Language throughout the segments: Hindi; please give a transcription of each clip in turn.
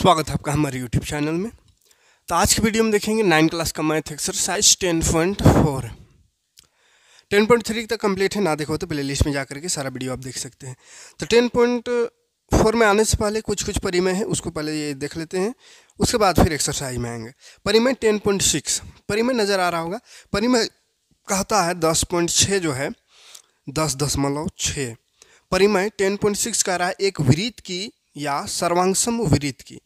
स्वागत है आपका हमारे यूट्यूब चैनल में तो आज की वीडियो में देखेंगे नाइन क्लास का math exercise ten point four ten point three तक कंप्लीट है ना देखो तो प्ले लिस्ट में जा करके सारा वीडियो आप देख सकते हैं तो टेन पॉइंट फोर में आने से पहले कुछ कुछ परिमय है उसको पहले ये देख लेते हैं उसके बाद फिर एक्सरसाइज में आएंगे परिमय टेन पॉइंट सिक्स परिमय नज़र आ रहा होगा परिमय कहता है दस पॉइंट छः जो है दस दशमलव छः परिमय टेन पॉइंट सिक्स कह रहा है एक वृत्त की या सर्वांगसम विरीत की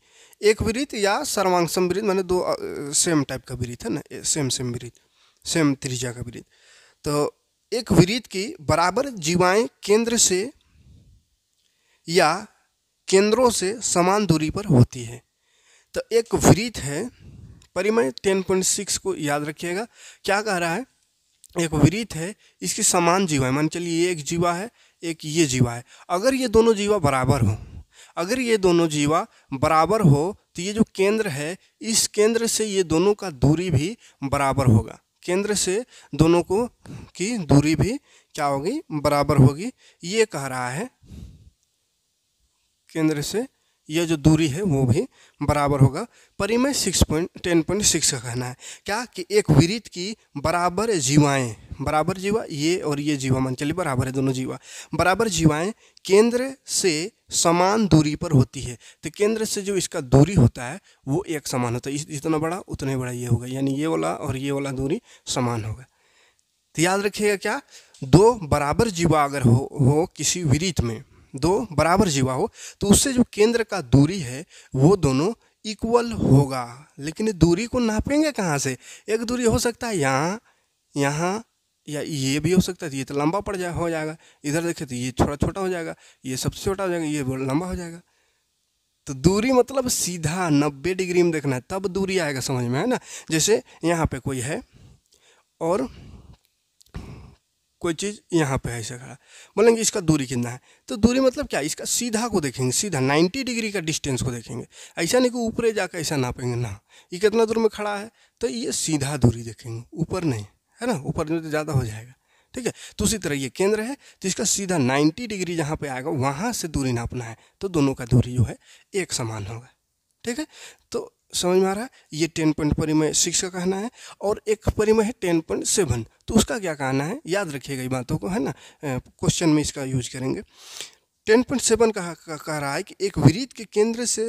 एक विरीत या सर्वांगसम विरीत मैंने दो सेम टाइप का विरीत है ना सेम सेम विरीत सेम त्रिज्या का विरीत तो एक विरीत की बराबर जीवाएं केंद्र से या केंद्रों से समान दूरी पर होती है तो एक विरीत है परिमय टेन पॉइंट सिक्स को याद रखिएगा क्या कह रहा है एक विरीत है इसकी समान जीवाएं मान चलिए ये एक जीवा है एक ये जीवा है अगर ये दोनों जीवा बराबर हों अगर ये दोनों जीवा बराबर हो तो ये जो केंद्र है इस केंद्र से ये दोनों का दूरी भी बराबर होगा केंद्र से दोनों को की दूरी भी क्या होगी बराबर होगी ये कह रहा है केंद्र से यह जो दूरी है वो भी बराबर होगा परिमय six point ten point six का कहना है क्या कि एक विरित की बराबर जीवाएं बराबर जीवा ये और ये जीवा मान चलिए बराबर है दोनों जीवा बराबर जीवाएं केंद्र से समान दूरी पर होती है तो केंद्र से जो इसका दूरी होता है वो एक समान होता है जितना बड़ा उतना बड़ा ये होगा यानी ये वाला और ये वाला दूरी समान होगा तो याद रखिएगा क्या दो बराबर जीवा अगर हो, हो किसी विरित में दो बराबर जीवा हो तो उससे जो केंद्र का दूरी है वो दोनों इक्वल होगा लेकिन दूरी को नापेंगे कहाँ से एक दूरी हो सकता है यहाँ यहाँ या ये भी हो सकता है तो ये तो लंबा पड़ जाए हो जाएगा इधर देखे तो ये छोटा छोटा हो जाएगा ये सबसे छोटा हो जाएगा ये लंबा हो जाएगा तो दूरी मतलब सीधा नब्बे डिग्री में देखना है तब दूरी आएगा समझ में है ना जैसे यहाँ पे कोई है और कोई चीज़ यहाँ पे है ऐसे खड़ा बोलेंगे इसका दूरी कितना है तो दूरी मतलब क्या इसका सीधा को देखेंगे सीधा 90 डिग्री का डिस्टेंस को देखेंगे ऐसा नहीं कि ऊपर जाकर ऐसा नापेंगे ना ये कितना दूर में खड़ा है तो ये सीधा दूरी देखेंगे ऊपर नहीं है ना ऊपर नहीं तो ज़्यादा हो जाएगा ठीक है तो उसी तरह ये केंद्र है तो इसका सीधा नाइन्टी डिग्री जहाँ पर आएगा वहाँ से दूरी नापना है तो दोनों का दूरी जो है एक समान होगा ठीक है तो समझ में आ रहा है ये टेन पॉइंट परिमय सिक्स का कहना है और एक परिमय है टेन पॉइंट सेवन तो उसका क्या कहना है याद रखिएगा ये बातों को है ना क्वेश्चन में इसका यूज करेंगे टेन पॉइंट सेवन कह रहा है कि एक वृत्त के केंद्र से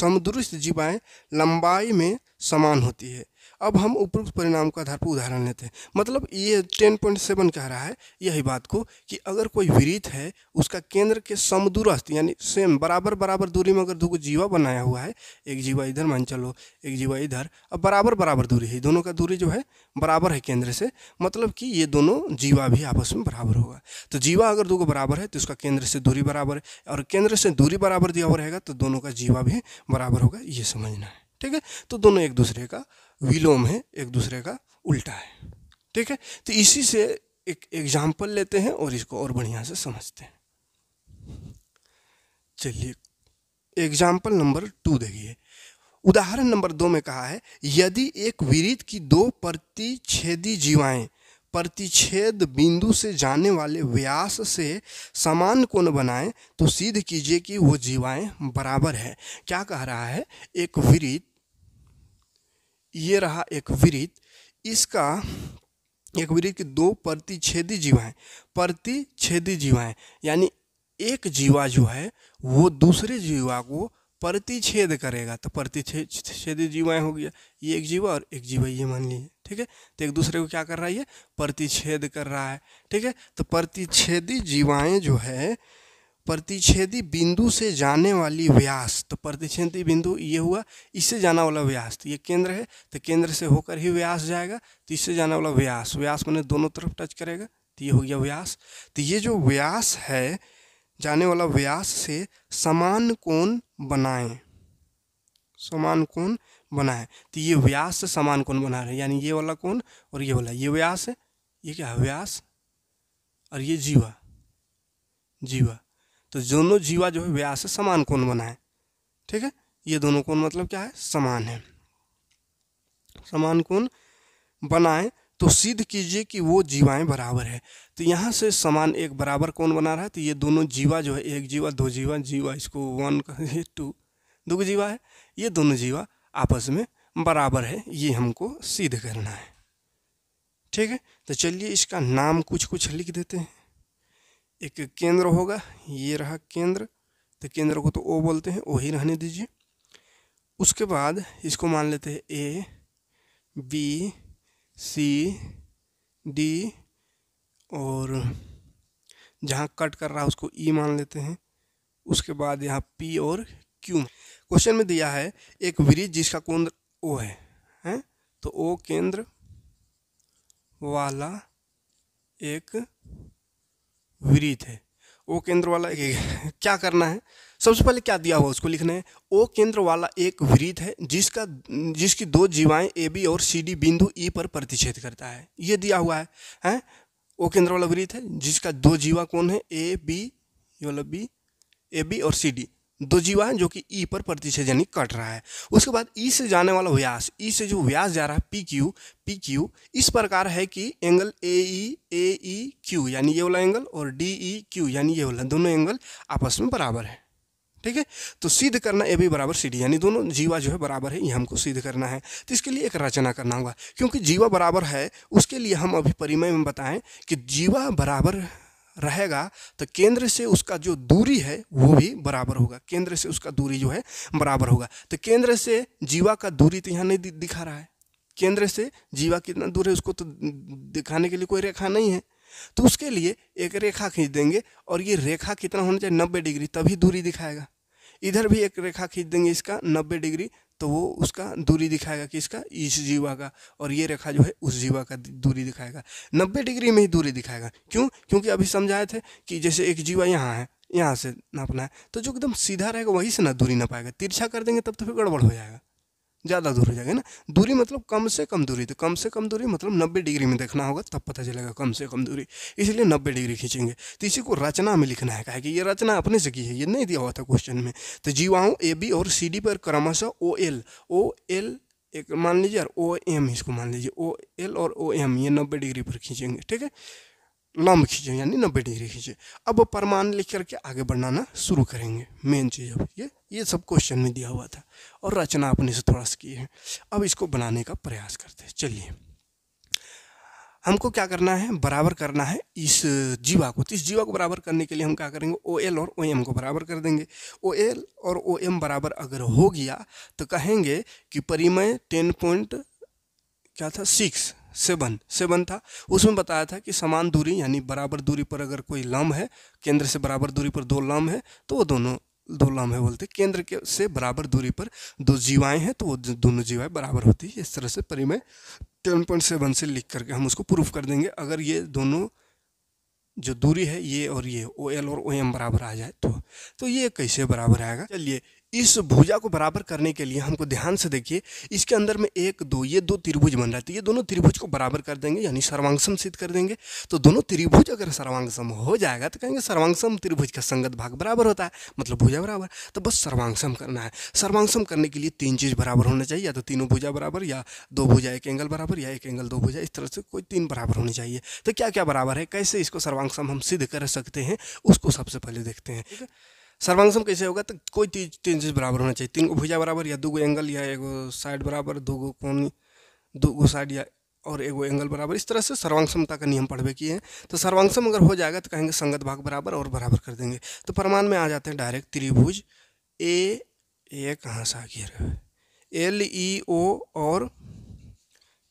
समदुरुस्त जीवाएँ लंबाई में समान होती है अब हम उपरोक्त परिणाम का आधार पर उदाहरण लेते हैं मतलब ये टेन पॉइंट सेवन कह रहा है यही बात को कि अगर कोई विरीत है उसका केंद्र के समदूरस्थ यानी सेम बराबर बराबर दूरी में अगर दो जीवा बनाया हुआ है एक जीवा इधर मान चलो एक जीवा इधर अब बराबर बराबर दूरी है दोनों का दूरी जो है बराबर है केंद्र से मतलब कि ये दोनों जीवा भी आपस में बराबर होगा तो जीवा अगर दो बराबर है तो उसका केंद्र से दूरी बराबर है और केंद्र से दूरी बराबर दिया हुआ रहेगा तो दोनों का जीवा भी बराबर होगा ये समझना है ठीक है तो दोनों एक दूसरे का विलोम है एक दूसरे का उल्टा है ठीक है तो इसी से एक एग्जाम्पल लेते हैं और इसको और बढ़िया से समझते हैं चलिए एग्जाम्पल नंबर टू देखिए उदाहरण नंबर दो में कहा है यदि एक विरित की दो प्रतिच्छेदी जीवाएं प्रतिच्छेद बिंदु से जाने वाले व्यास से समान कोण बनाएं तो सिद्ध कीजिए कि वो जीवाएं बराबर है क्या कह रहा है एक वृत्त ये रहा एक वृत्त इसका एक वृत्त की दो प्रतिच्छेदी जीवाएं प्रतिच्छेदी जीवाएं यानी एक जीवा जो है वो दूसरे जीवा को प्रतिच्छेद करेगा तो प्रतिच्छेदी जीवाएं हो गया ये एक जीवा और एक जीवा ये मान लीजिए ठीक है तो एक दूसरे को क्या कर रहा है ये प्रतिच्छेद कर रहा है ठीक है तो प्रतिच्छेदी जीवाएं जो है प्रतिच्छेदी बिंदु से जाने वाली व्यास तो प्रतिच्छेदी बिंदु ये हुआ इससे जाना वाला व्यास तो ये केंद्र है तो केंद्र से होकर ही व्यास जाएगा तो इससे जाना वाला व्यास व्यास मैंने दोनों तरफ टच करेगा तो ये हो गया व्यास तो ये जो व्यास है जाने वाला व्यास से समान कोण बनाएं समान कोण बना है तो ये व्यास से समान कोण बना रहे यानी ये वाला कोण और ये वाला ये व्यास है ये क्या है व्यास और ये जीवा जीवा तो दोनों जीवा जो है व्यास से समान कोण बना है ठीक है ये दोनों कोण मतलब क्या है समान है समान कोण बनाए तो सिद्ध कीजिए कि वो जीवाएं बराबर है तो यहाँ से समान एक बराबर कौन बना रहा है तो ये दोनों जीवा जो है एक जीवा दो जीवा जीवा इसको वन टू दो जीवा है ये दोनों जीवा आपस में बराबर है ये हमको सिद्ध करना है ठीक है तो चलिए इसका नाम कुछ कुछ लिख देते हैं एक केंद्र होगा ये रहा केंद्र तो केंद्र को तो ओ बोलते हैं ओ ही रहने दीजिए उसके बाद इसको मान लेते हैं ए बी सी डी और जहाँ कट कर रहा है उसको ई मान लेते हैं उसके बाद यहाँ पी और क्यों क्वेश्चन में दिया है एक वृक्ष जिसका केंद्र ओ है हैं तो ओ केंद्र वाला एक वृत्त है ओ केंद्र वाला एक क्या करना है सबसे पहले क्या दिया हुआ उसको लिखना है ओ केंद्र वाला एक वृत्त है जिसका जिसकी दो जीवाएं ए बी और सी डी बिंदु ई e पर प्रतिच्छेद करता है ये दिया हुआ है हैं ओ केंद्र वाला वृत्त है जिसका दो जीवा कौन है ए बी ये वाला बी ए बी और सी डी दो जीवा है जो कि ई पर प्रतिशत यानी कट रहा है उसके बाद ई से जाने वाला व्यास ई से जो व्यास जा रहा है पी क्यू पी क्यू इस प्रकार है कि angle A E A E Q यानी ये वाला एंगल और डी ई क्यू यानी ये वाला दोनों एंगल आपस में बराबर है ठीक है तो सिद्ध करना ए भी बराबर सी डी यानी दोनों जीवा जो है बराबर है ये हमको सिद्ध करना है तो इसके लिए एक रचना करना होगा क्योंकि जीवा बराबर है उसके लिए हम अभी परिमय में बताएं कि जीवा बराबर रहेगा तो केंद्र से उसका जो दूरी है वो भी बराबर होगा केंद्र से उसका दूरी जो है बराबर होगा तो केंद्र से जीवा का दूरी तो यहाँ नहीं दिखा रहा है केंद्र से जीवा कितना दूर है उसको तो दिखाने के लिए कोई रेखा नहीं है तो उसके लिए एक रेखा खींच देंगे और ये रेखा कितना होना चाहिए नब्बे डिग्री तभी दूरी दिखाएगा इधर भी एक रेखा खींच देंगे इसका नब्बे डिग्री तो वो उसका दूरी दिखाएगा कि इसका इस जीवा का और ये रेखा जो है उस जीवा का दूरी दिखाएगा नब्बे डिग्री में ही दूरी दिखाएगा क्यों क्योंकि अभी समझाए थे कि जैसे एक जीवा यहाँ है यहाँ से नापना है तो जो एकदम सीधा रहेगा वहीं से ना दूरी ना पाएगा तिरछा कर देंगे तब तो फिर गड़बड़ हो जाएगा ज़्यादा दूर हो जाएगा ना दूरी मतलब कम से कम दूरी तो कम से कम दूरी मतलब नब्बे डिग्री में देखना होगा तब पता चलेगा कम से कम दूरी इसलिए नब्बे डिग्री खींचेंगे तो इसी को रचना में लिखना है कहा कि ये रचना अपने से की है ये नहीं दिया हुआ था क्वेश्चन में तो जीवाओं ए बी और सी डी पर क्रमशः ओ एल ओ एल एक मान लीजिए और ओ एम इसको मान लीजिए ओ एल और ओ एम ये नब्बे डिग्री पर खींचेंगे ठीक है लम्ब खींचे यानी नब्बे डिग्री खींचे अब परमाणु लिख करके आगे बढ़ाना शुरू करेंगे मेन चीज़ अब ये ये सब क्वेश्चन में दिया हुआ था और रचना अपने से थोड़ा सा की है अब इसको बनाने का प्रयास करते हैं चलिए हमको क्या करना है बराबर करना है इस जीवा को तो इस जीवा को बराबर करने के लिए हम क्या करेंगे ओ एल और ओ एम को बराबर कर देंगे ओ एल और ओ एम बराबर अगर हो गया तो कहेंगे कि परिमय टेन पॉइंट क्या था सिक्स सेवन सेवन था उसमें बताया था कि समान दूरी यानी बराबर दूरी पर अगर कोई लम है केंद्र से बराबर दूरी पर दो लम्ब है तो वो दोनों दो है बोलते केंद्र के से बराबर दूरी पर दो जीवाएं हैं तो वो दोनों जीवाएं बराबर होती है इस तरह से परिमय टेन पॉइंट सेवन से लिख करके हम उसको प्रूफ कर देंगे अगर ये दोनों जो दूरी है ये और ये ओ एल और ओ एम बराबर आ जाए तो तो ये कैसे बराबर आएगा चलिए इस भुजा को बराबर करने के लिए हमको ध्यान से देखिए इसके अंदर में एक दो ये दो त्रिभुज बन रहे है तो ये दोनों त्रिभुज को बराबर कर देंगे यानी सर्वांगसम सिद्ध कर देंगे तो दोनों त्रिभुज अगर सर्वांगसम हो जाएगा तो कहेंगे सर्वांगसम त्रिभुज का संगत भाग बराबर होता है मतलब भुजा बराबर तो बस सर्वांगसम करना है सर्वांगसम करने के लिए तीन चीज़ बराबर होना चाहिए या तो तीनों भुजा बराबर या दो भुजा एक एंगल बराबर या एक एंगल दो भुजा इस तरह से कोई तीन बराबर होनी चाहिए तो क्या क्या बराबर है कैसे इसको सर्वांगसम हम सिद्ध कर सकते हैं उसको सबसे पहले देखते हैं सर्वांगसम कैसे होगा तो कोई चीज तीन चीज़ बराबर होना चाहिए तीन गो भुजा बराबर या दो गो एंगल या एगो साइड बराबर दो गो कौन दो गो साइड या और एगो एंगल बराबर इस तरह से सर्वांगसमता का नियम पढ़वे किए हैं तो सर्वांगसम अगर हो जाएगा तो कहेंगे संगत भाग बराबर और बराबर कर देंगे तो प्रमाण में आ जाते हैं डायरेक्ट त्रिभुज ए ए कहाँ सा आ एल ई ओ और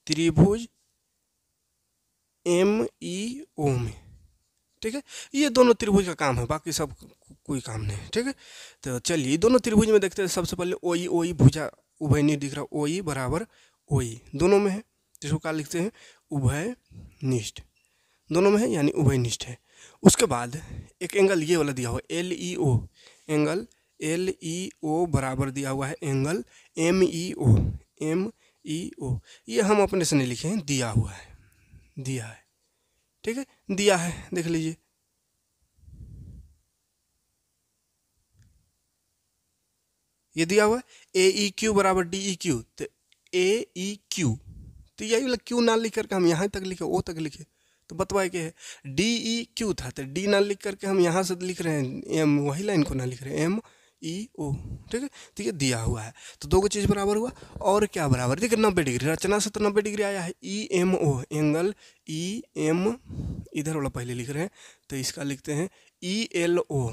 त्रिभुज एम ई ओ में ठीक है ये दोनों त्रिभुज का काम है बाकी सब कोई काम नहीं ठीक है तो चलिए दोनों त्रिभुज में देखते हैं सबसे पहले ओई ओई भुजा उभय नहीं दिख रहा ओई बराबर ओई दोनों में है जिसको क्या लिखते हैं उभय निष्ठ दोनों में है यानी उभय निष्ठ है उसके बाद एक एंगल ये वाला दिया हुआ L E O angle L E O बराबर दिया हुआ है angle M E O M E O ये हम अपने से नहीं लिखे हैं दिया हुआ है दिया है ठीक है दिया है देख लीजिए ये दिया हुआ ए ई क्यू बराबर डी ई क्यू तो ए ई क्यू तो यही वाला क्यू ना लिख करके हम यहाँ तक लिखे ओ तक लिखे तो बतवाए के है डी ई क्यू था तो डी ना लिख करके हम यहाँ से लिख रहे हैं एम वही लाइन को ना लिख रहे हैं एम ई ओ ठीक है तो ये दिया हुआ है तो दो गो चीज़ बराबर हुआ और क्या बराबर देखिए नब्बे डिग्री रचना से तो नब्बे डिग्री आया है E M O angle E e M इधर वाला पहले लिख रहे हैं तो इसका लिखते हैं ई एल ओ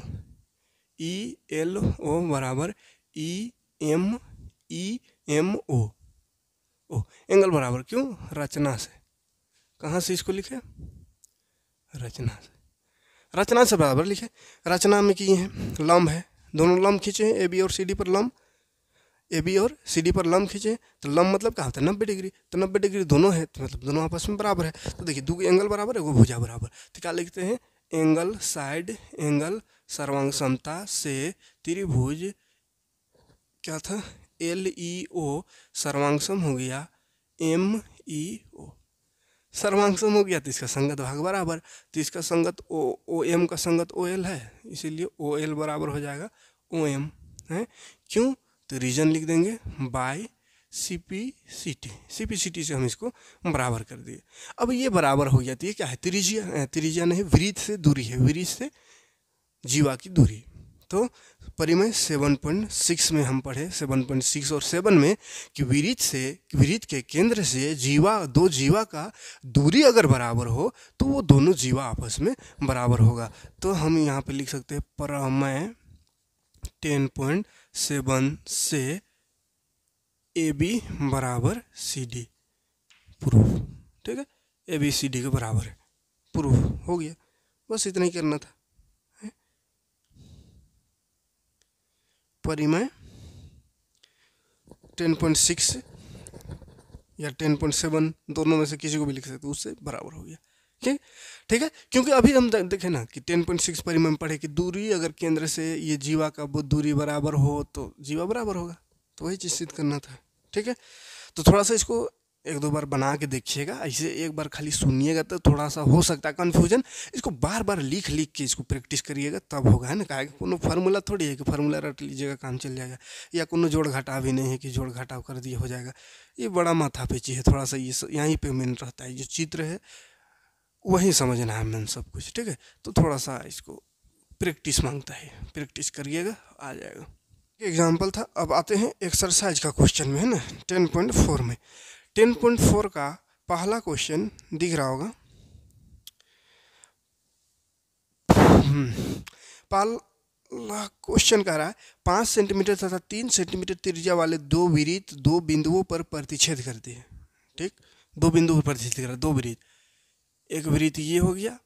ई एल ओ बराबर E M E M O O angle बराबर क्यों रचना से कहाँ से इसको लिखे रचना से रचना से बराबर लिखे रचना में किए हैं लम्ब है दोनों लम्ब खींचे हैं ए बी और सी डी पर लम्ब ए बी और सी डी पर लम्ब खींचे तो लम्ब मतलब क्या होता तो है नब्बे डिग्री तो नब्बे डिग्री दोनों है तो मतलब दोनों आपस में बराबर है तो देखिए दो एंगल बराबर है वो भुजा बराबर तो क्या लिखते हैं एंगल साइड एंगल सर्वांग समता से त्रिभुज क्या था एल ई ओ सर्वांगसम हो गया एम ई ओ सर्वांगसम हो गया तो इसका संगत भाग बराबर तो इसका संगत ओ ओ एम का संगत ओ एल है इसीलिए ओ एल बराबर हो जाएगा ओ एम है क्यों तो रीजन लिख देंगे by C P C T C P C T से हम इसको बराबर कर दिए अब ये बराबर हो गया तो ये क्या है त्रिज्या त्रिज्या नहीं वृत से दूरी है वृत से जीवा की दूरी तो परिमय 7.6 में हम पढ़े 7.6 और 7 में कि विरित से विरित के केंद्र से जीवा दो जीवा का दूरी अगर बराबर हो तो वो दोनों जीवा आपस में बराबर होगा तो हम यहाँ पे लिख सकते हैं परमय 10.7 से ए बी बराबर सी डी प्रूफ ठीक है ए बी सी डी के बराबर है प्रूफ हो गया बस इतना ही करना था परिमय 10.6 या 10.7 दोनों में से किसी को भी लिख सकते उससे बराबर हो गया ठीक ठीक है क्योंकि अभी हम देखें ना कि 10.6 परिमय पढ़े कि दूरी अगर केंद्र से ये जीवा का बुद्ध दूरी बराबर हो तो जीवा बराबर होगा तो वही चीज सिद्ध करना था ठीक है तो थोड़ा सा इसको एक दो बार बना के देखिएगा ऐसे एक बार खाली सुनिएगा तो थोड़ा सा हो सकता है कन्फ्यूजन इसको बार बार लिख लिख के इसको प्रैक्टिस करिएगा तब होगा है ना कहा कोनो फार्मूला थोड़ी है कि फार्मूला रट लीजिएगा काम चल जाएगा या कोई जोड़ घटा भी नहीं है कि जोड़ घटाव कर दिए हो जाएगा ये बड़ा माथा पेची है थोड़ा सा ये यहीं पर मेन रहता है जो चित्र है वहीं समझना है मैन सब कुछ ठीक है तो थोड़ा सा इसको प्रैक्टिस मांगता है प्रैक्टिस करिएगा आ जाएगा एग्जाम्पल था अब आते हैं एक्सरसाइज का क्वेश्चन में है ना टेन पॉइंट फोर में टेन पॉइंट फोर का पहला क्वेश्चन दिख रहा होगा पहला क्वेश्चन कह रहा है पाँच सेंटीमीटर तथा तीन सेंटीमीटर त्रिज्या वाले दो विरित दो बिंदुओं पर प्रतिच्छेद करते हैं ठीक दो बिंदु पर प्रतिच्छेद कर दो वृत्त एक वृत्त ये हो गया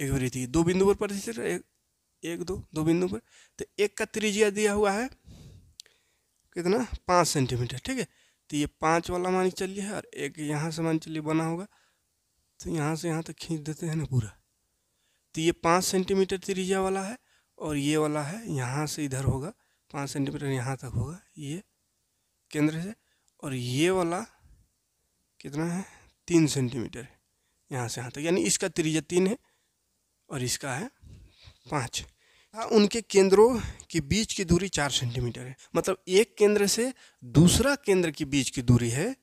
एक वृत्त ये दो बिंदु पर प्रतिष्ठित कर एक एक दो दो बिंदु पर तो एक का त्रिज्या दिया हुआ है कितना पाँच सेंटीमीटर ठीक है तो ये पाँच वाला मान चलिए और एक यहाँ से मान चलिए बना होगा तो यहाँ से यहाँ तक खींच देते हैं ना पूरा तो ये पाँच सेंटीमीटर त्रिज्या वाला है और ये वाला है यहाँ से इधर होगा पाँच सेंटीमीटर यहाँ तक होगा ये केंद्र से और ये वाला कितना है तीन सेंटीमीटर यहाँ से यहाँ तक यानी इसका त्रिज्या तीन है और इसका है पाँच तथा हाँ, उनके केंद्रों के बीच की दूरी चार सेंटीमीटर है मतलब एक केंद्र से दूसरा केंद्र के बीच की दूरी है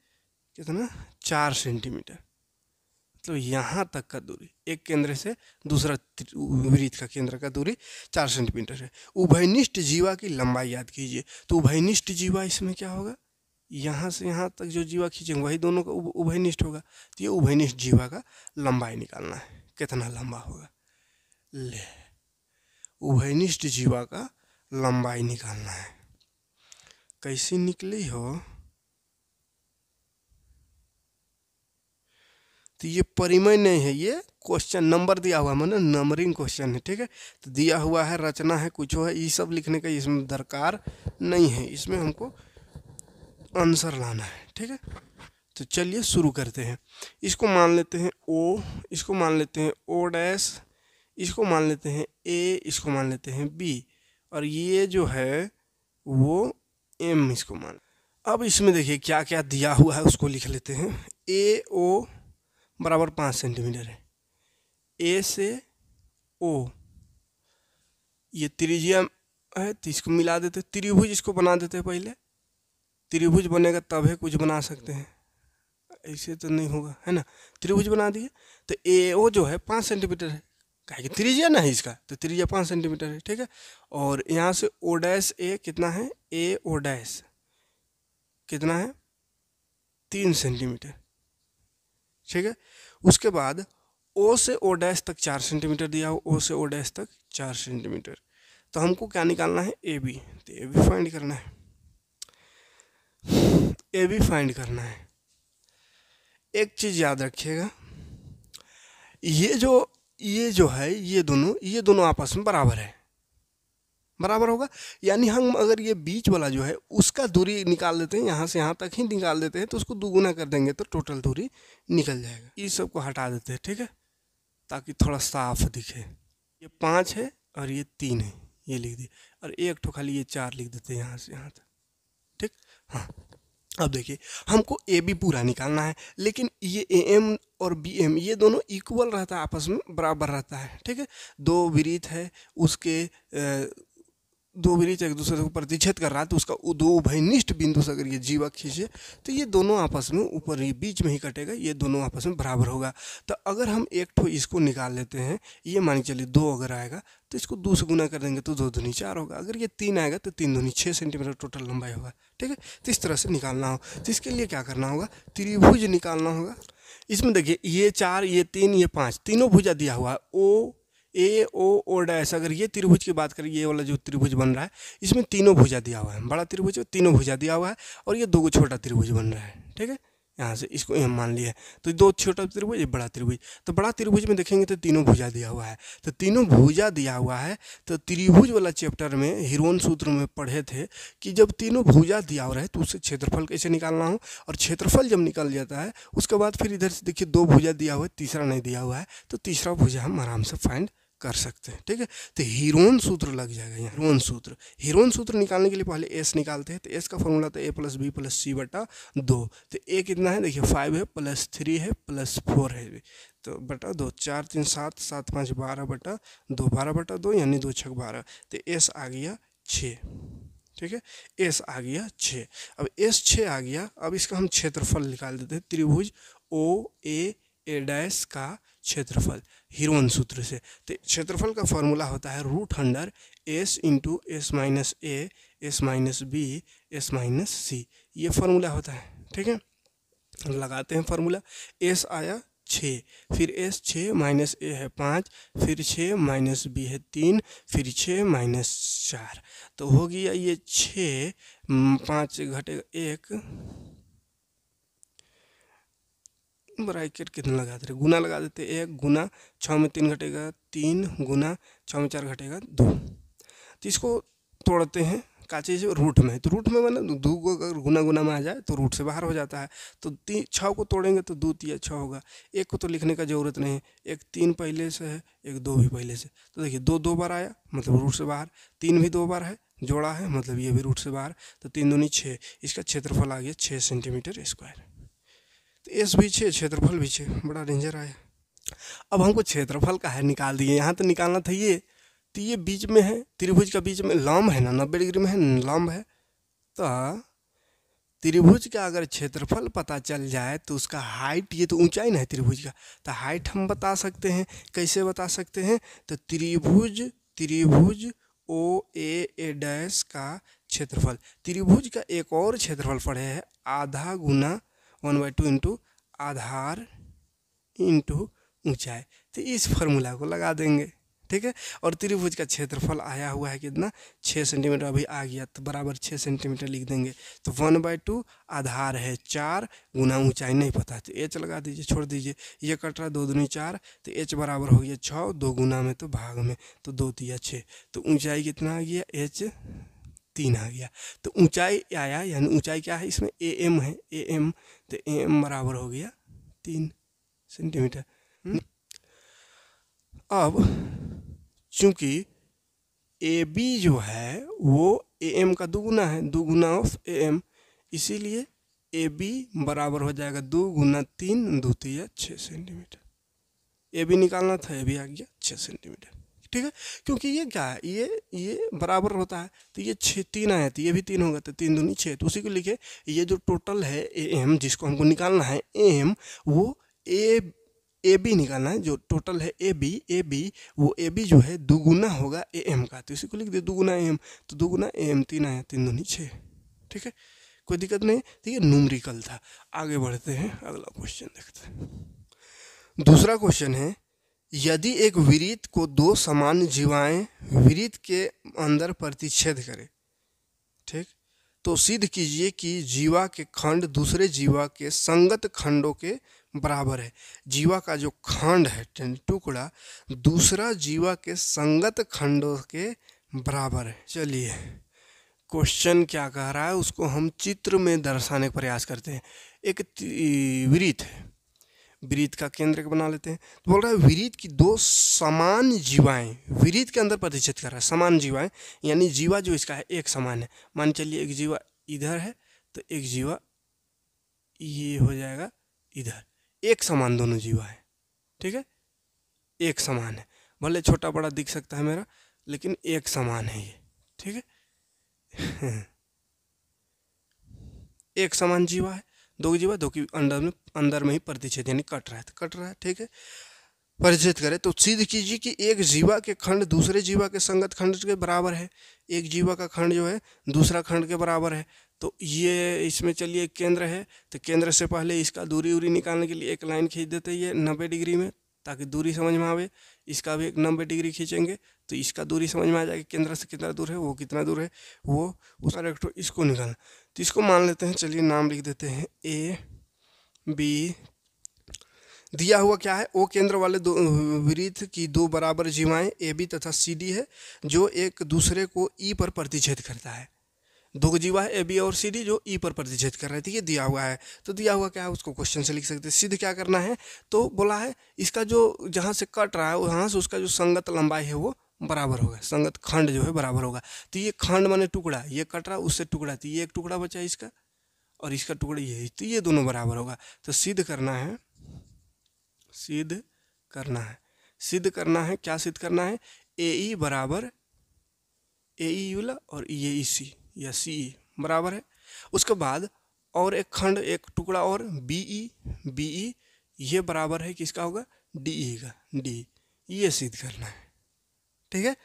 कितना चार सेंटीमीटर मतलब यहाँ तक का दूरी एक केंद्र से दूसरा वृत्त का केंद्र का दूरी चार सेंटीमीटर है उभयनिष्ठ जीवा की लंबाई याद कीजिए तो उभयनिष्ठ जीवा इसमें क्या होगा यहाँ से यहाँ तक जो जीवा खींचेंगे वही दोनों का उभयनिष्ठ होगा तो ये उभयनिष्ठ जीवा का लंबाई निकालना है कितना लंबा होगा ले उभयनिष्ठ जीवा का लंबाई निकालना है कैसे निकली हो तो ये परिमय नहीं है ये क्वेश्चन नंबर दिया हुआ है मैंने नंबरिंग क्वेश्चन है ठीक है तो दिया हुआ है रचना है कुछ हो है ये सब लिखने का इसमें दरकार नहीं है इसमें हमको आंसर लाना है ठीक है तो चलिए शुरू करते हैं इसको मान लेते हैं ओ इसको मान लेते हैं ओ डैश इसको मान लेते हैं ए इसको मान लेते हैं बी और ये जो है वो एम इसको मान अब इसमें देखिए क्या क्या दिया हुआ है उसको लिख लेते हैं ए ओ बराबर पाँच सेंटीमीटर है ए से ओ ये त्रिज्या है तो इसको मिला देते त्रिभुज इसको बना देते हैं पहले त्रिभुज बनेगा तब है कुछ बना सकते हैं ऐसे तो नहीं होगा है ना त्रिभुज बना दिए तो ए ओ जो है पाँच सेंटीमीटर है कहा कि त्रिजिया ना है इसका तो त्रिजिया पाँच सेंटीमीटर है ठीक है और यहाँ से ओ डैश ए कितना है ए ओ डैश कितना है तीन सेंटीमीटर ठीक है उसके बाद ओ से ओ डैश तक चार सेंटीमीटर दिया हो ओ से ओ डैश तक चार सेंटीमीटर तो हमको क्या निकालना है ए बी तो ए बी फाइंड करना है ए बी फाइंड करना है एक चीज़ याद रखिएगा ये जो ये जो है ये दोनों ये दोनों आपस में बराबर है बराबर होगा यानी हम अगर ये बीच वाला जो है उसका दूरी निकाल देते हैं यहाँ से यहाँ तक ही निकाल देते हैं तो उसको दुगुना कर देंगे तो टोटल दूरी निकल जाएगा ये सब को हटा देते हैं ठीक है ताकि थोड़ा साफ दिखे ये पाँच है और ये तीन है ये लिख दिए और एक ठो खाली ये चार लिख देते हैं यहाँ से यहाँ तक ठीक हाँ अब देखिए हमको ए बी पूरा निकालना है लेकिन ये ए एम और बी एम ये दोनों इक्वल रहता है आपस में बराबर रहता है ठीक है दो विरीत है उसके दो ब्रिज एक दूसरे को प्रतिच्छेद कर रहा है तो उसका दो उभयनिष्ठ बिंदु से अगर ये जीवा खींचे तो ये दोनों आपस में ऊपर ये बीच में ही कटेगा ये दोनों आपस में बराबर होगा तो अगर हम एक ठो इसको निकाल लेते हैं ये मान के चलिए दो अगर आएगा तो इसको दो से गुना कर देंगे तो दो धुनी चार होगा अगर ये तीन आएगा तो तीन धुनी छः सेंटीमीटर टोटल लंबाई होगा ठीक है तो इस तरह से निकालना हो तो इसके लिए क्या करना होगा त्रिभुज निकालना होगा इसमें देखिए ये चार ये तीन ये पाँच तीनों भुजा दिया हुआ है ओ ए ओ ओ डैश अगर ये त्रिभुज की बात करें ये वाला जो त्रिभुज बन रहा है इसमें तीनों भुजा दिया हुआ है बड़ा त्रिभुज तीनों भुजा दिया हुआ है और ये दो छोटा त्रिभुज बन रहा है ठीक है यहाँ से इसको एम मान लिया तो दो छोटा त्रिभुज एक बड़ा त्रिभुज तो बड़ा त्रिभुज में देखेंगे तो तीनों भुजा दिया हुआ है तो तीनों भुजा दिया हुआ है तो त्रिभुज वाला चैप्टर में हिरोन सूत्र में पढ़े थे कि जब तीनों भुजा दिया हुआ है तो उससे क्षेत्रफल कैसे निकालना हो और क्षेत्रफल जब निकल जाता है उसके बाद फिर इधर से देखिए दो भुजा दिया हुआ है तीसरा नहीं दिया हुआ है तो तीसरा भुजा हम आराम से फाइंड कर सकते हैं ठीक है तो हीरोन सूत्र लग जाएगा यहाँ हीरोन सूत्र हीरोन सूत्र निकालने के लिए पहले एस निकालते हैं तो एस का फॉर्मूला था A plus B plus C बटा दो तो ए कितना है देखिए फाइव है प्लस थ्री है प्लस फोर है तो बटा दो चार तीन सात सात पाँच बारह बटा दो बारह बटा दो यानी दो छः बारह तो एस आ गया छः ठीक है एस आ गया छः अब एस छः आ गया अब इसका हम क्षेत्रफल निकाल देते हैं त्रिभुज ओ ए ए डैश का क्षेत्रफल हिरोन सूत्र से तो क्षेत्रफल का फॉर्मूला होता है root under S into S minus A S minus B S minus C ये फॉर्मूला होता है ठीक है लगाते हैं फार्मूला एस आया छः फिर एस छः माइनस ए है पाँच फिर छः माइनस बी है तीन फिर छः माइनस चार तो हो गया ये छः पाँच घटेगा एक ब्रैकेट कितना लगा देते गुना लगा देते एक गुना छः में तीन घटेगा तीन गुना छः में चार घटेगा दो तो इसको तोड़ते हैं का चीज रूट में तो रूट में मतलब दो को अगर गुना गुना में आ जाए तो रूट से बाहर हो जाता है तो तीन छः को तोड़ेंगे तो दो तीन छः होगा एक को तो लिखने का ज़रूरत नहीं है एक तीन पहले से है एक दो भी पहले से तो देखिए दो दो बार आया मतलब रूट से बाहर तीन भी दो बार है जोड़ा है मतलब ये भी रूट से बाहर तो तीन दूनी छः इसका क्षेत्रफल आ गया छः सेंटीमीटर स्क्वायर तो एस भी छे क्षेत्रफल भी छे बड़ा डेंजर है अब हमको क्षेत्रफल का है निकाल दिए यहाँ तो निकालना था ये तो ये बीच में है त्रिभुज का बीच में लंब है ना नब्बे डिग्री में है लंब है तो त्रिभुज का अगर क्षेत्रफल पता चल जाए तो उसका हाइट ये तो ऊंचाई ना है त्रिभुज का तो हाइट हम बता सकते हैं कैसे बता सकते हैं तो त्रिभुज त्रिभुज ओ ए ए डैश का क्षेत्रफल त्रिभुज का एक और क्षेत्रफल पड़े है आधा गुना वन बाई टू इंटू आधार इंटू ऊंचाई तो इस फॉर्मूला को लगा देंगे ठीक है और त्रिभुज का क्षेत्रफल आया हुआ है कितना छः सेंटीमीटर अभी आ गया तो बराबर छः सेंटीमीटर लिख देंगे तो वन बाई टू आधार है चार गुना ऊंचाई नहीं पता तो एच लगा दीजिए छोड़ दीजिए ये कट रहा दो दुनी चार तो एच बराबर हो गया छः दो गुना में तो भाग में तो दो दिया छः तो ऊंचाई कितना आ गया एच तीन आ गया तो ऊंचाई आया यानी ऊंचाई क्या है इसमें ए एम है ए एम तो ए एम बराबर हो गया तीन सेंटीमीटर अब चूंकि ए बी जो है वो ए एम का दुगुना है दुगुना ऑफ ए एम इसीलिए ए बी बराबर हो जाएगा दो गुना तीन द्वितीय छः सेंटीमीटर ए बी निकालना था ए बी आ गया छः सेंटीमीटर ठीक है क्योंकि ये क्या है ये ये बराबर होता है तो ये छः तीन आए थे ये भी तीन होगा तो तीन दूनी छः तो उसी को लिखे ये जो टोटल है ए एम जिसको हमको निकालना है ए एम वो ए ए बी निकालना है जो टोटल है ए बी ए बी वो ए बी जो है दुगुना होगा ए एम का तो इसी को लिख दे दुगुना ए एम तो दुगुना ए एम तीन आया तीन दूनी छः ठीक है कोई दिक्कत नहीं तो ये नूमरिकल था आगे बढ़ते हैं अगला क्वेश्चन देखते हैं दूसरा क्वेश्चन है यदि एक विरीत को दो सामान्य जीवाएं विरीत के अंदर प्रतिच्छेद करें ठीक तो सिद्ध कीजिए कि जीवा के खंड दूसरे जीवा के संगत खंडों के बराबर है जीवा का जो खंड है टुकड़ा दूसरा जीवा के संगत खंडों के बराबर है चलिए क्वेश्चन क्या कह रहा है उसको हम चित्र में दर्शाने का प्रयास करते हैं एक विरीत है विरीत का केंद्रक बना लेते हैं तो बोल रहा है विरीत की दो समान जीवाएं विरीत के अंदर प्रतिशत कर रहा है समान जीवाएं यानी जीवा जो इसका है एक समान है मान चलिए एक जीवा इधर है तो एक जीवा ये हो जाएगा इधर एक समान दोनों जीवा है ठीक है एक समान है भले छोटा बड़ा दिख सकता है मेरा लेकिन एक समान है ये ठीक है एक समान जीवा है दो की जीवा दो की अंदर में अंदर में ही प्रतिच्छेद यानी कट रहा है तो कट रहा है ठीक है परिचित करें तो सिद्ध कीजिए कि एक जीवा के खंड दूसरे जीवा के संगत खंड के बराबर है एक जीवा का खंड जो है दूसरा खंड के बराबर है तो ये इसमें चलिए केंद्र है तो केंद्र से पहले इसका दूरी उरी निकालने के लिए एक लाइन खींच देते हैं नब्बे डिग्री में ताकि दूरी समझ में आवे इसका भी एक नब्बे डिग्री खींचेंगे तो इसका दूरी समझ में आ जाएगा केंद्र से कितना दूर है वो कितना दूर है वो उसका इलेक्ट्रो इसको निकालना तो इसको मान लेते हैं चलिए नाम लिख देते हैं ए बी दिया हुआ क्या है ओ केंद्र वाले दो वृत्त की दो बराबर जीवाएं ए बी तथा सी डी है जो एक दूसरे को ई e पर प्रतिच्छेद करता है दो जीवा है ए बी और सी डी जो ई e पर प्रतिच्छेद कर रहे थे ये दिया हुआ है तो दिया हुआ क्या है उसको क्वेश्चन से लिख सकते हैं सिद्ध क्या करना है तो बोला है इसका जो जहाँ से कट रहा है वहाँ से उसका जो संगत लंबाई है वो बराबर होगा संगत खंड जो है बराबर होगा तो ये खंड माने टुकड़ा ये कट रहा उससे टुकड़ा तो ये एक टुकड़ा बचा इसका और इसका टुकड़ा ये तो ये दोनों बराबर होगा तो सिद्ध करना है सिद्ध करना है सिद्ध करना है क्या सिद्ध करना है ए ई बराबर ए ई यूला और ए ई सी या सी ई बराबर है उसके बाद और एक खंड एक टुकड़ा और बी ई बी ई ये बराबर है किसका होगा डी ई का डी ये सिद्ध करना है ठीक है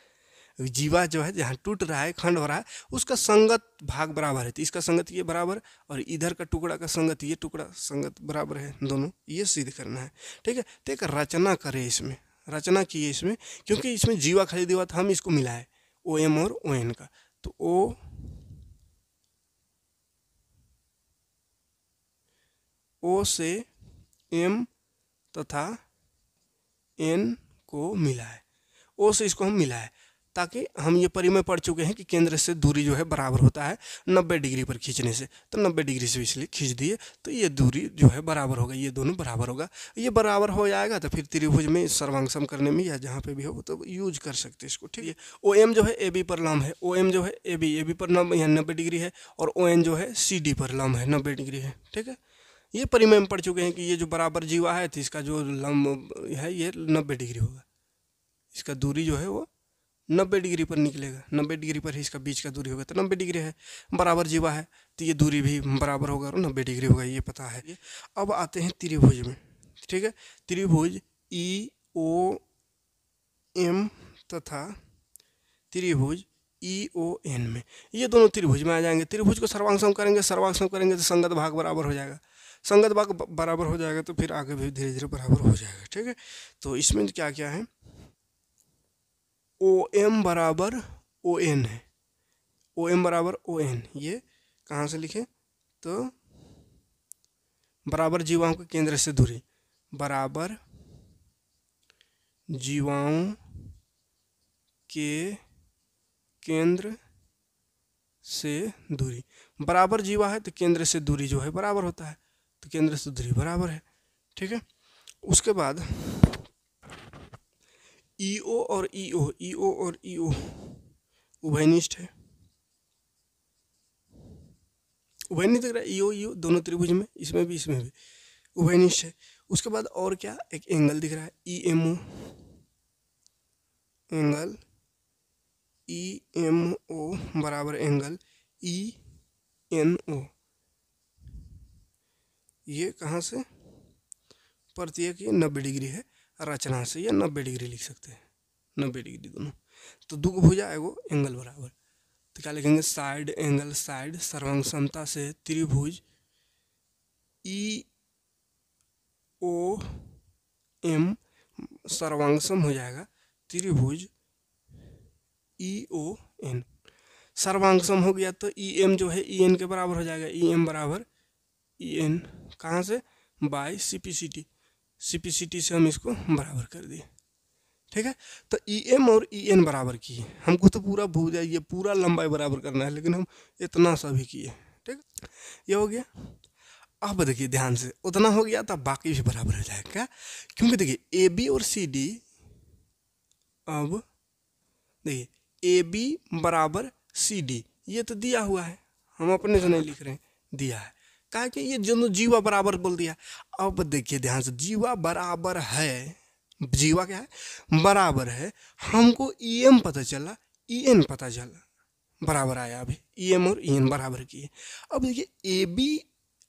जीवा जो है जहाँ टूट रहा है खंड हो रहा है उसका संगत भाग बराबर है तो इसका संगत ये बराबर और इधर का टुकड़ा का संगत ये टुकड़ा संगत बराबर है दोनों ये सिद्ध करना है ठीक है तो एक रचना करे इसमें रचना की है इसमें क्योंकि इसमें जीवा हुआ था तो हम इसको मिला है ओ एम और ओ एन का तो ओ ओ से एम तथा एन को मिला है ओ से इसको हम मिलाए ताकि हम ये परिमय पढ़ चुके हैं कि केंद्र से दूरी जो है बराबर होता है नब्बे डिग्री पर खींचने से तो नब्बे डिग्री से इसलिए खींच दिए तो ये दूरी जो है बराबर होगा ये दोनों बराबर होगा ये बराबर हो जाएगा तो फिर त्रिभुज में सर्वांगसम करने में या जहाँ पे भी हो तो यूज कर सकते इसको ठीक है ओ एम जो है ए बी पर लम है ओ एम जो है ए बी ए बी पर लम यहाँ नब्बे डिग्री है और ओ एन जो है सी डी पर लम है नब्बे डिग्री है ठीक है ये परिमय पढ़ चुके हैं कि ये जो बराबर जीवा है तो इसका जो लम्ब है ये नब्बे डिग्री होगा इसका दूरी जो है वो नब्बे डिग्री पर निकलेगा नब्बे डिग्री पर ही इसका बीच का दूरी होगा तो नब्बे डिग्री है बराबर जीवा है तो ये दूरी भी बराबर होगा और नब्बे डिग्री होगा ये पता है अब आते हैं त्रिभुज में ठीक है त्रिभुज ई ओ एम तथा त्रिभुज ई ओ एन में ये दोनों त्रिभुज में आ जाएंगे त्रिभुज को सर्वांगसम करेंगे सर्वांगसम करेंगे तो संगत भाग बराबर हो जाएगा संगत भाग बराबर हो जाएगा तो फिर आगे भी धीरे धीरे बराबर हो जाएगा ठीक है तो इसमें क्या क्या है ओ एम बराबर ओ एन है ओ एम बराबर ओ एन ये कहाँ से लिखे तो बराबर जीवाओं के केंद्र से दूरी बराबर जीवाओं के केंद्र से दूरी बराबर जीवा है तो केंद्र से दूरी जो है बराबर होता है तो केंद्र से दूरी बराबर है ठीक है उसके बाद ई ओ और ई ओ ई ओ और ई ओ उभयनिष्ठ है उभयनिष्ठ दिख रहा ई ओ ई ओ दोनों त्रिभुज में इसमें भी इसमें भी उभयनिष्ठ है उसके बाद और क्या एक एंगल दिख रहा है E M O angle E M O बराबर एंगल ई एन ओ ये कहाँ से प्रत्येक ये नब्बे डिग्री है रचना हम्म। से या नब्बे डिग्री लिख सकते हैं नब्बे डिग्री दोनों तो दुगो भुजा वो एंगल बराबर तो क्या लिखेंगे साइड एंगल साइड सर्वांग समता से त्रिभुज ई ओ एम सम हो जाएगा त्रिभुज ई ओ एन सम हो गया तो ई e एम जो है ई e एन के बराबर हो जाएगा ई e एम बराबर ई एन कहाँ से by C P C T C से हम इसको बराबर कर दिए ठीक है तो ई e एम और ई e एन बराबर किए हमको तो पूरा भू ये पूरा लंबाई बराबर करना है लेकिन हम इतना सा भी किए ठीक ये हो गया अब देखिए ध्यान से उतना हो गया तो बाकी भी बराबर हो जाएगा क्योंकि देखिए ए बी और सी डी अब देखिए ए बी बराबर सी डी ये तो दिया हुआ है हम अपने से नहीं लिख रहे हैं दिया है कहा कि ये दोनों जीवा बराबर बोल दिया अब देखिए ध्यान से जीवा बराबर है जीवा क्या है बराबर है हमको ई e एम पता चला ई e एन पता चला बराबर आया अभी ई e एम और ई एन बराबर किए अब देखिए ए बी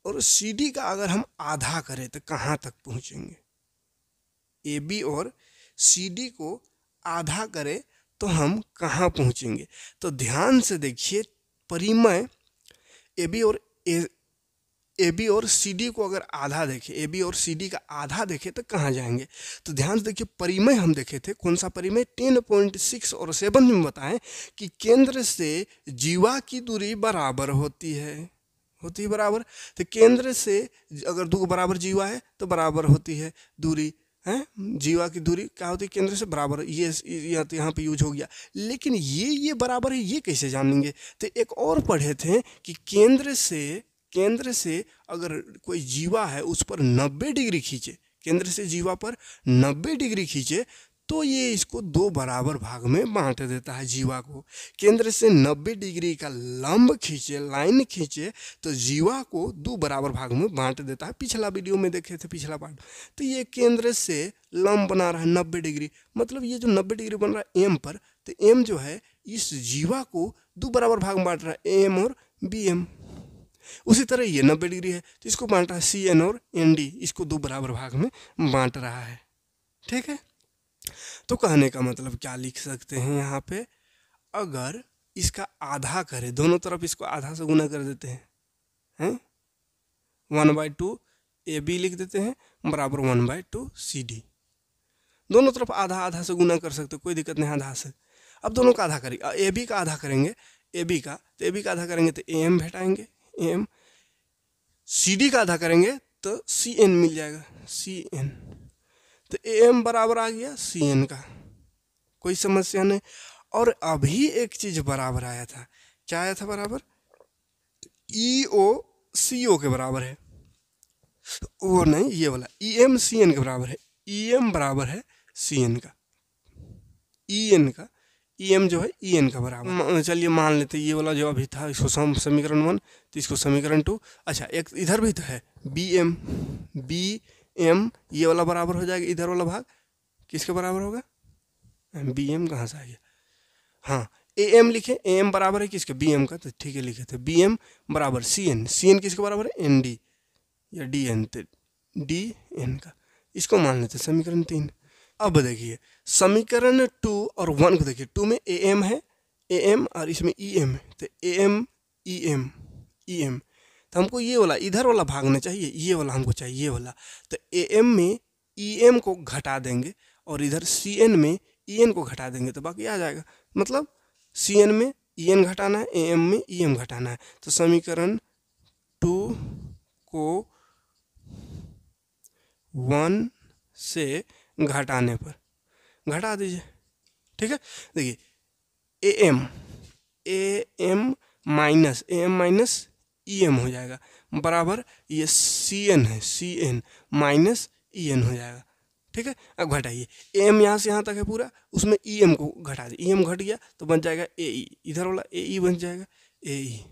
और सी डी का अगर हम आधा करें तो कहाँ तक पहुँचेंगे ए बी और सी डी को आधा करें तो हम कहाँ पहुँचेंगे तो ध्यान से देखिए परिमय ए बी और ए ए बी और सी डी को अगर आधा देखें ए बी और सी डी का आधा देखें तो कहाँ जाएंगे तो ध्यान से देखिए परिमय हम देखे थे कौन सा परिमय टेन पॉइंट सिक्स और सेवन में बताएं कि केंद्र से जीवा की दूरी बराबर होती है होती है बराबर तो केंद्र से अगर दो बराबर जीवा है तो बराबर होती है दूरी है जीवा की दूरी क्या होती है केंद्र से बराबर ये यहाँ तो यहाँ पे यूज हो गया लेकिन ये ये बराबर है ये कैसे जानेंगे तो एक और पढ़े थे कि केंद्र से केंद्र से अगर कोई जीवा है उस पर 90 डिग्री खींचे केंद्र से जीवा पर 90 डिग्री खींचे तो ये इसको दो बराबर भाग में बांट देता है जीवा को केंद्र से 90 डिग्री का लंब खींचे लाइन खींचे तो जीवा को दो बराबर भाग में बांट देता है पिछला वीडियो में देखे थे पिछला पार्ट तो ये केंद्र से लंब बना रहा है 90 डिग्री मतलब ये जो 90 डिग्री बन रहा है एम पर तो एम जो है इस जीवा को दो बराबर भाग में बांट रहा है एम और बी एम उसी तरह ये नब्बे डिग्री है तो इसको बांट रहा है सी एन और एन डी इसको दो बराबर भाग में बांट रहा है ठीक है तो कहने का मतलब क्या लिख सकते हैं यहाँ पे अगर इसका आधा करें दोनों तरफ इसको आधा से गुना कर देते हैं हैं one by two A B लिख देते हैं बराबर one by two C D दोनों तरफ आधा आधा से गुना कर सकते कोई दिक्कत नहीं आधा से अब दोनों का आधा करेंगे ए बी का आधा करेंगे ए बी का तो ए बी का आधा करेंगे तो ए एम भेटाएंगे एम सी डी का आधा करेंगे तो सी एन मिल जाएगा सी एन तो ए एम बराबर आ गया सी एन का कोई समस्या नहीं और अभी एक चीज़ बराबर आया था क्या आया था बराबर ई ओ सी ओ के बराबर है वो नहीं ये वाला ई एम सी एन के बराबर है ई e एम बराबर है सी एन का ई e एन का ई e एम जो है ई e एन का बराबर चलिए मान लेते ये वाला जो अभी था इसको सम समीकरण वन तो इसको समीकरण टू अच्छा एक इधर भी तो है बी एम बी एम ये वाला बराबर हो जाएगा इधर वाला भाग किसके बराबर होगा बी एम कहाँ से आ गया हाँ ए एम लिखे ए एम बराबर है किसके बी एम का तो ठीक है लिखे थे बी एम बराबर सी एन सी एन किसके बराबर है एन डी या डी एन डी एन का इसको मान लेते समीकरण तीन अब देखिए समीकरण टू और वन को देखिए टू में ए एम है ए एम और इसमें ई e एम है तो A M E M E M तो हमको ये वाला इधर वाला भागना चाहिए ये वाला हमको चाहिए ये वाला तो ए एम में ई e एम को घटा देंगे और इधर सी एन में ई e एन को घटा देंगे तो बाकी आ जाएगा मतलब सी एन में ई एन घटाना है ए एम में ई एम घटाना है तो समीकरण टू को वन से घटाने पर घटा दीजिए ठीक है देखिए A M A M minus A M minus E M हो जाएगा बराबर ये सी एन है C N minus E N हो जाएगा ठीक है अब घटाइए ए एम यहाँ से यहाँ तक है पूरा उसमें ई e एम को घटा दिए ई e एम घट गया तो बन जाएगा ए ई e, इधर वाला ए ई बन जाएगा ए ई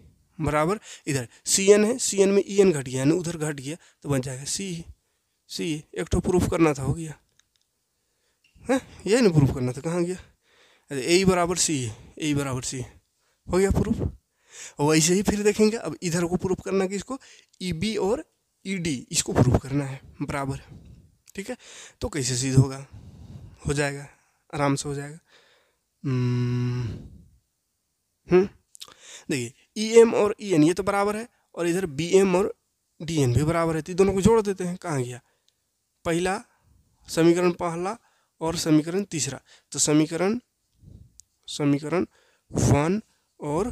बराबर इधर सी एन है सी एन में ई एन घट गया यानी उधर घट गया तो बन जाएगा सी सी एक तो प्रूफ करना था हो गया है ये नहीं प्रूफ करना था कहाँ गया अरे ए बराबर सी है ए बराबर सी हो गया प्रूफ वैसे ही फिर देखेंगे अब इधर को प्रूफ करना कि इसको ई e बी और ई e डी इसको प्रूफ करना है बराबर ठीक है तो कैसे सीध होगा हो जाएगा आराम से हो जाएगा हम्म देखिए ई e एम और ई एन ये तो बराबर है और इधर बी एम और डी एन भी बराबर है तो दोनों को जोड़ देते हैं कहाँ गया पहला समीकरण पहला और समीकरण तीसरा तो समीकरण समीकरण वन और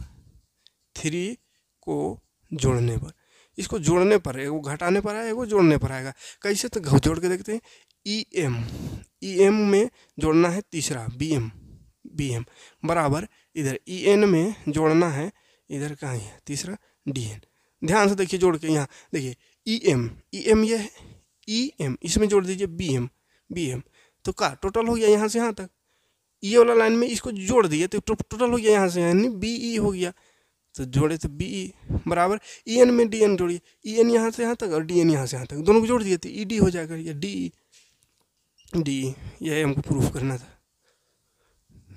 थ्री को जोड़ने पर इसको जोड़ने पर एगो घटाने पर आएगा एगो जोड़ने पर आएगा कैसे तो जोड़ के देखते हैं ई एम ई एम में जोड़ना है तीसरा बी एम बी एम बराबर इधर ई e एन में जोड़ना है इधर कहाँ है तीसरा डी एन ध्यान से देखिए जोड़ के यहाँ देखिए ई एम ई एम यह है ई e एम इसमें जोड़ दीजिए बी एम बी एम तो का टोटल हो गया यहाँ से यहाँ तक ई e वाला लाइन में इसको जोड़ दिए तो टोटल हो गया यहाँ से यानी बी ई e हो गया तो जोड़े तो बी ई बराबर ई e एन में डी एन जोड़िए ई एन यहाँ से यहाँ तक और डी एन यहाँ से यहाँ तक दोनों को जोड़ दिए तो ई डी हो जाएगा या डी ई डी ई यही हमको प्रूफ करना था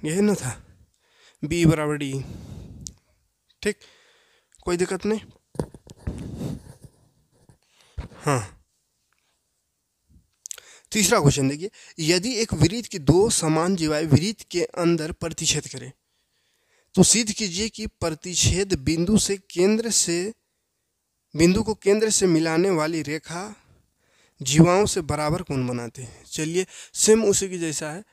यही ना था बी बराबर डी ठीक कोई दिक्कत नहीं हाँ तीसरा क्वेश्चन देखिए यदि एक विरीत की दो समान जीवाएं विरीत के अंदर प्रतिच्छेद करें तो सिद्ध कीजिए कि प्रतिच्छेद बिंदु से केंद्र से बिंदु को केंद्र से मिलाने वाली रेखा जीवाओं से बराबर कौन बनाते हैं चलिए सेम उसी की जैसा है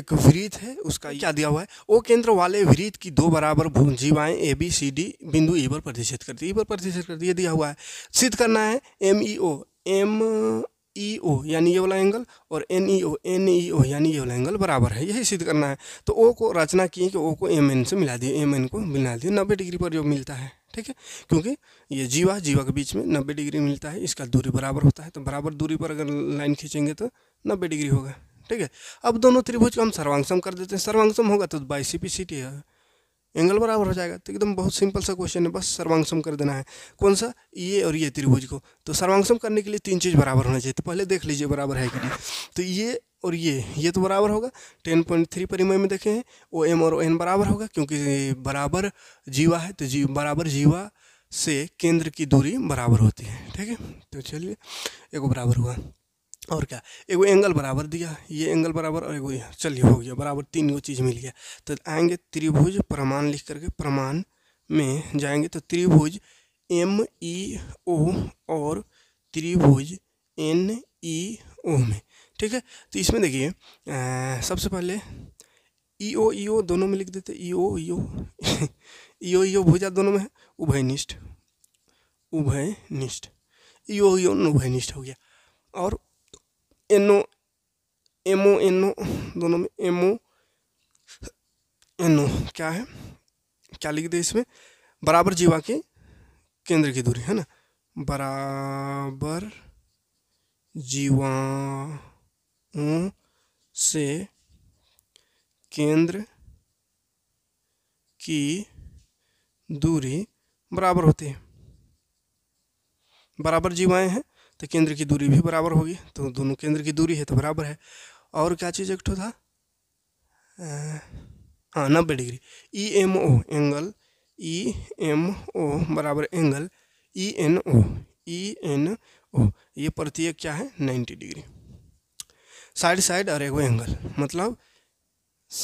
एक वृत्त है उसका क्या दिया हुआ है वो केंद्र वाले वृत्त की दो बराबर जीवाएं ए बी सी डी बिंदु ई e पर प्रतिषेध करती है ई e पर प्रतिषेध करती है दिया हुआ है सिद्ध करना है M E O M E e O यानी ये वाला एंगल और N E O N E ओ यानी ये वाला एंगल बराबर है यही सिद्ध करना है तो ओ को रचना की कि ओ को एम एन से मिला दिए एम एन को मिला दिए नब्बे डिग्री पर जो मिलता है ठीक है क्योंकि ये जीवा जीवा के बीच में नब्बे डिग्री मिलता है इसका दूरी बराबर होता है तो बराबर दूरी पर अगर लाइन खींचेंगे तो नब्बे डिग्री होगा ठीक है अब दोनों त्रिभुज को हम सर्वांगसम कर देते हैं सर्वांगसम होगा तो by C P C T है एंगल बराबर हो जाएगा तो एकदम बहुत सिंपल सा क्वेश्चन है बस सर्वांगसम कर देना है कौन सा ये और ये त्रिभुज को तो सर्वांगसम करने के लिए तीन चीज़ बराबर होना चाहिए तो पहले देख लीजिए बराबर है कि नहीं तो ये और ये ये तो बराबर होगा टेन पॉइंट थ्री परिमय में देखे हैं ओ एम और ओ एन बराबर होगा क्योंकि बराबर जीवा है तो जी बराबर जीवा से केंद्र की दूरी बराबर होती है ठीक है तो चलिए एक बराबर हुआ और क्या एगो एंगल बराबर दिया ये एंगल बराबर और एगो चलिए हो गया बराबर तीन गो चीज़ मिल गया तो आएंगे त्रिभुज प्रमाण लिख करके प्रमाण में जाएंगे तो त्रिभुज एम ई ओ और त्रिभुज एन ई ओ में ठीक है तो इसमें देखिए सबसे पहले ई ओ ई ओ दोनों में लिख देते ई ओ ई ओ ई ओ ई ओ भुजा दोनों में है उभयनिष्ठ उभयनिष्ठ ई e ओ ई e ओ उभयनिष्ठ हो गया और एनो एमओ एनो दोनों में एमओ एनो क्या है क्या लिख दे इसमें बराबर जीवा के केंद्र की दूरी है ना बराबर जीवाओं से केंद्र की दूरी बराबर होती है बराबर जीवाएं हैं तो केंद्र की दूरी भी बराबर होगी तो दोनों केंद्र की दूरी है तो बराबर है और क्या चीज़ एक ठो था हाँ नब्बे degree E M O angle E M O बराबर angle E N O E N O ये प्रत्येक क्या है नाइन्टी डिग्री साइड साइड और एगो एंगल मतलब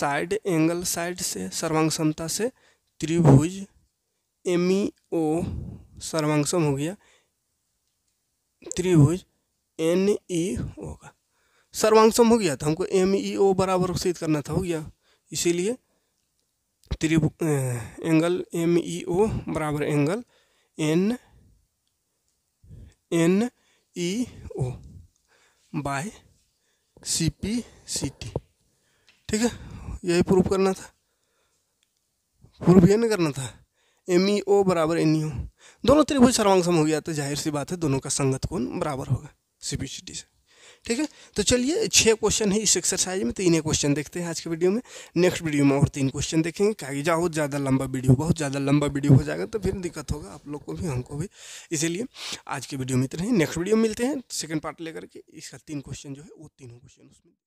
साइड एंगल साइड से सर्वांग समता से त्रिभुज एम ई ओ सर्वांगसम हो गया त्रिभुज एन ई ओ का सर्वांग हो गया था हमको एम ई ओ बराबर सिद्ध करना था हो गया इसीलिए त्रिभु एंगल एम ई ओ बराबर angle N N E O by C P C T ठीक है यही प्रूफ करना था प्रूफ ये नहीं करना था एम ई ओ बराबर एन ई ओ दोनों त्रिभुज सर्वांग सम हो गया तो जाहिर सी बात है दोनों का संगत कोण बराबर होगा सी पी सी डी से ठीक है तो चलिए छः क्वेश्चन है इस एक्सरसाइज में तीन क्वेश्चन देखते हैं आज के वीडियो में नेक्स्ट वीडियो में और तीन क्वेश्चन देखेंगे कागज बहुत ज़्यादा लंबा वीडियो बहुत ज़्यादा लंबा वीडियो हो जाएगा तो फिर दिक्कत होगा आप लोग को भी हमको भी इसीलिए आज के वीडियो में इतने नेक्स्ट वीडियो में मिलते हैं सेकेंड पार्ट लेकर के इसका तीन क्वेश्चन जो है वो तीनों क्वेश्चन उसमें